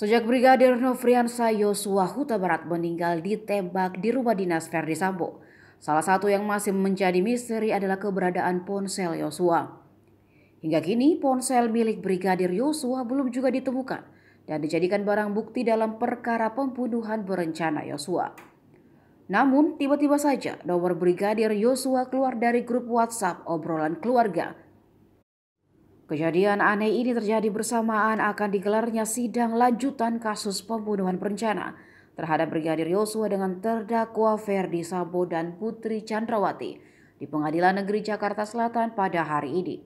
Sejak Brigadir Novriansa Yosua Huta Barat meninggal ditembak di rumah dinas Verdi Sambo. Salah satu yang masih menjadi misteri adalah keberadaan ponsel Yosua. Hingga kini ponsel milik Brigadir Yosua belum juga ditemukan dan dijadikan barang bukti dalam perkara pembunuhan berencana Yosua. Namun tiba-tiba saja nomor Brigadir Yosua keluar dari grup WhatsApp obrolan keluarga Kejadian aneh ini terjadi bersamaan akan digelarnya sidang lanjutan kasus pembunuhan berencana terhadap Brigadir Yosua dengan terdakwa Ferdi Sabo dan Putri Chandrawati di Pengadilan Negeri Jakarta Selatan pada hari ini.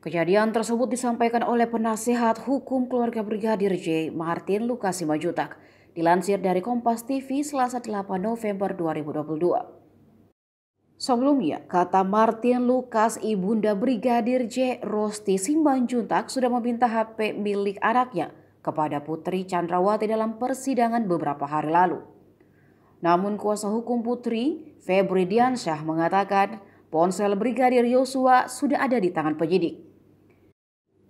Kejadian tersebut disampaikan oleh penasehat hukum keluarga Brigadir J. Martin Lukasimajutak, dilansir dari Kompas TV Selasa 8 November 2022. Sebelumnya, kata Martin Lukas, ibunda Brigadir J. Rosti Simbanjuntak sudah meminta HP milik anaknya kepada Putri Chandrawati dalam persidangan beberapa hari lalu. Namun kuasa hukum Putri, Febri Diansyah mengatakan ponsel Brigadir Yosua sudah ada di tangan penyidik.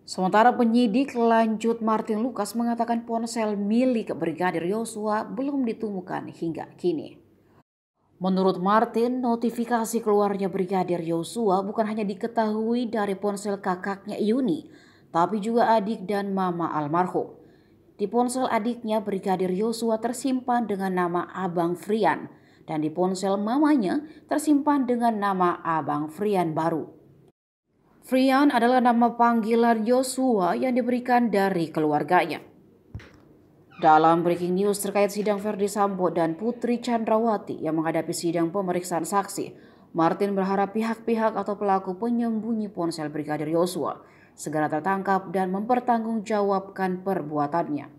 Sementara penyidik lanjut Martin Lukas mengatakan ponsel milik Brigadir Yosua belum ditemukan hingga kini. Menurut Martin, notifikasi keluarnya Brigadir Yosua bukan hanya diketahui dari ponsel kakaknya Yuni, tapi juga adik dan mama almarhum. Di ponsel adiknya Brigadir Yosua tersimpan dengan nama Abang Frian dan di ponsel mamanya tersimpan dengan nama Abang Frian baru. Frian adalah nama panggilan Yosua yang diberikan dari keluarganya. Dalam breaking news terkait sidang Verdi Sambo dan Putri Chandrawati yang menghadapi sidang pemeriksaan saksi, Martin berharap pihak-pihak atau pelaku penyembunyi ponsel Brigadir Yosua segera tertangkap dan mempertanggungjawabkan perbuatannya.